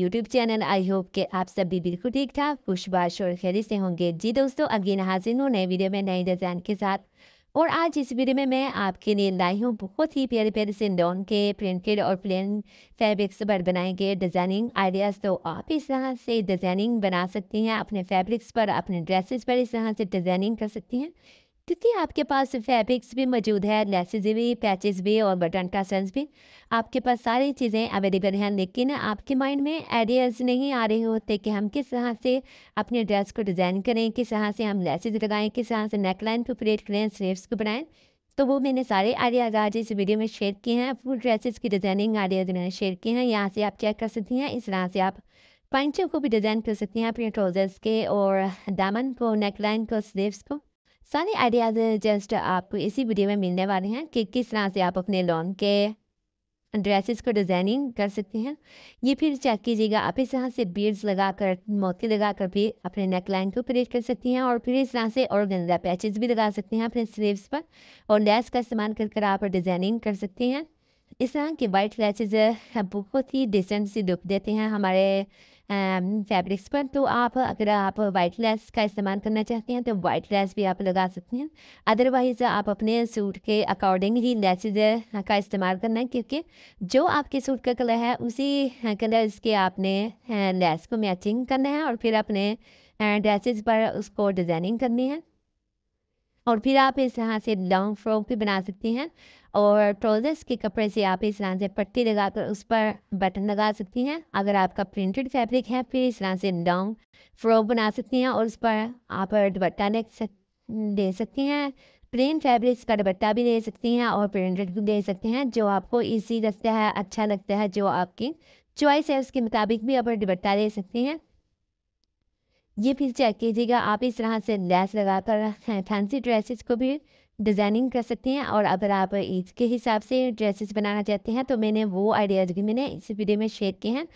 YouTube channel I hope के आप सभी बिल्कुल ठीक ठाक खुशबाश और खैरी से होंगे जी दोस्तों अगेन हाजिर हूँ नए वीडियो में नए डिज़ाइन के साथ और आज इस वीडियो में मैं आपके लिए लाई हूँ बहुत ही प्यारे प्यारे से डॉन के प्रिंटेड और प्लेन फैब्रिक्स पर बनाए गए डिज़ाइनिंग आइडियाज़ तो आप इस तरह से डिज़ाइनिंग बना सकती हैं अपने फैब्रिक्स पर अपने ड्रेसेस पर इस तरह से डिज़ाइनिंग कर सकती हैं क्योंकि आपके पास फैब्रिक्स भी मौजूद है लेसेज भी पैचेस भी और बटन का सेंस भी आपके पास सारी चीज़ें अवेलेबल हैं लेकिन आपके माइंड में आइडियाज नहीं आ रहे होते कि हम किस तरह से अपने ड्रेस को डिज़ाइन करें किस तरह से हम लेसेज लगाएं किस तरह से नेक लाइन को प्रेट करें स्लीवस को बनाएं तो वो मैंने सारे आइडियाज आज इस वीडियो में शेयर किए हैं फुल ड्रेसेस की डिज़ाइनिंग आइडियाज मैंने शेयर किए हैं यहाँ से आप चेक कर सकती हैं इस तरह से आप पंचों को भी डिज़ाइन कर सकती हैं अपने ट्राउजर्स के और दामन को नेक लाइन को स्लीवस को सारे आइडियाज़ जस्ट आपको इसी वीडियो में मिलने वाले हैं कि किस तरह से आप अपने लॉन्ग के ड्रेसेस को डिज़ाइनिंग कर सकते हैं ये फिर चेक कीजिएगा आप इस तरह से बीड्स लगा कर मोती लगा कर भी अपने नेक लाइन को क्रिएट कर सकती हैं और फिर इस तरह से और गंदा पैचेज भी लगा सकते हैं अपने स्लीवस पर और लेस का इस्तेमाल कर कर आप डिज़ाइनिंग कर सकते हैं इस तरह के वाइट लैचेज बहुत ही डिसेंट सी लुक देते हैं हमारे फैब्रिक्स पर तो आप अगर आप वाइट लेस का इस्तेमाल करना चाहते हैं तो वाइट लेस भी आप लगा सकते हैं अदरवाइज़ आप अपने सूट के अकॉर्डिंग ही लेसेज का इस्तेमाल करना है क्योंकि जो आपके सूट का कलर है उसी कलर के आपने लेस को मैचिंग करना है और फिर अपने ड्रेसेस पर उसको डिज़ाइनिंग करनी है और फिर आप इस तरह से लॉन्ग फ्रॉक भी बना सकती हैं और ट्रोजर्स के कपड़े से आप इस तरह से पट्टी लगाकर उस पर बटन लगा सकती हैं अगर आपका प्रिंटेड फैब्रिक है फिर इस तरह से लॉन्ग फ्रॉक बना सकती हैं और उस पर आप दुपट्टा ले सक दे सकती हैं प्लेन फैब्रिक्स का दुपट्टा भी ले सकती हैं और प्रिंटेड भी ले सकते हैं जो आपको ईजी लगता है अच्छा लगता है जो आपकी चॉइस है उसके मुताबिक भी आप दुपट्टा ले सकती हैं ये फिर चेक कीजिएगा आप इस तरह से लैस लगा कर फैंसी ड्रेसेस को भी डिज़ाइनिंग कर सकते हैं और अगर आप ईद के हिसाब से ड्रेसेस बनाना चाहते हैं तो मैंने वो आइडियाज़ भी मैंने इस वीडियो में शेयर किए हैं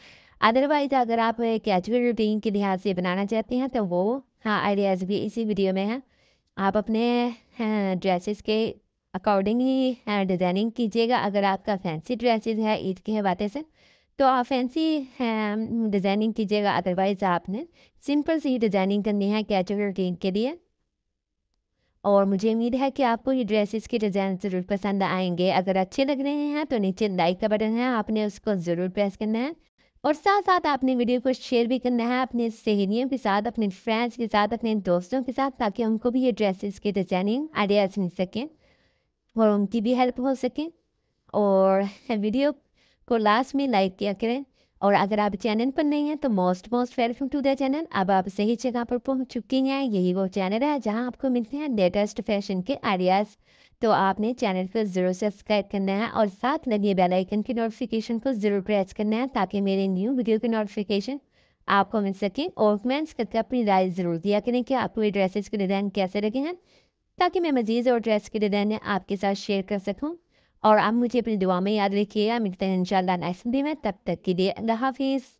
अदरवाइज़ अगर आप कैजुअल रूटीन के लिहाज से बनाना चाहते हैं तो वो हाँ आइडियाज़ भी इसी वीडियो में हैं आप अपने ड्रेसेस हाँ, के अकॉर्डिंग ही डिज़ाइनिंग हाँ, कीजिएगा अगर आपका फैंसी ड्रेसेस है ईद के हवाते से तो आप फैंसी डिज़ाइनिंग कीजिएगा अदरवाइज़ आपने सिंपल सी डिज़ाइनिंग करनी है कैचुअल रूटीन के लिए और मुझे उम्मीद है कि आपको ये ड्रेसेस के डिज़ाइन ज़रूर पसंद आएंगे अगर अच्छे लग रहे हैं तो नीचे लाइक का बटन है आपने उसको ज़रूर प्रेस करना है और साथ साथ आपने वीडियो को शेयर भी करना है अपने सहेलियों के साथ अपने फ्रेंड्स के साथ अपने दोस्तों के साथ ताकि उनको भी ये ड्रेसेस के डिज़ाइनिंग आइडियाज़ मिल सकें और उनकी भी हेल्प हो सके और वीडियो को लास्ट में लाइक किया करें और अगर आप चैनल पर नहीं हैं तो most most welcome to the channel अब आप सही जगह पर पहुंच चुकी हैं यही वो चैनल है जहां आपको मिलते हैं लेटेस्ट फैशन के आइडियाज़ तो आपने चैनल को ज़रूर सब्सक्राइब करना है और साथ लगे बेलाइकन की नोटिफिकेशन को ज़रूर प्रेस करना है ताकि मेरे न्यू वीडियो की नोटिफिकेशन आपको मिल सके और कमेंट्स करके अपनी राय ज़रूर दिया करें कि आपको ये ड्रेसेस के डिज़ाइन कैसे लगे हैं ताकि मैं मजीद और ड्रेस के डिज़ाइन आपके साथ शेयर कर सकूँ और आप मुझे अपनी दुआ में याद रखिएगा मिलते हैं इंशाल्लाह नेक्स्ट वीडियो में तब तक के लिए अल्लाह हाफिज़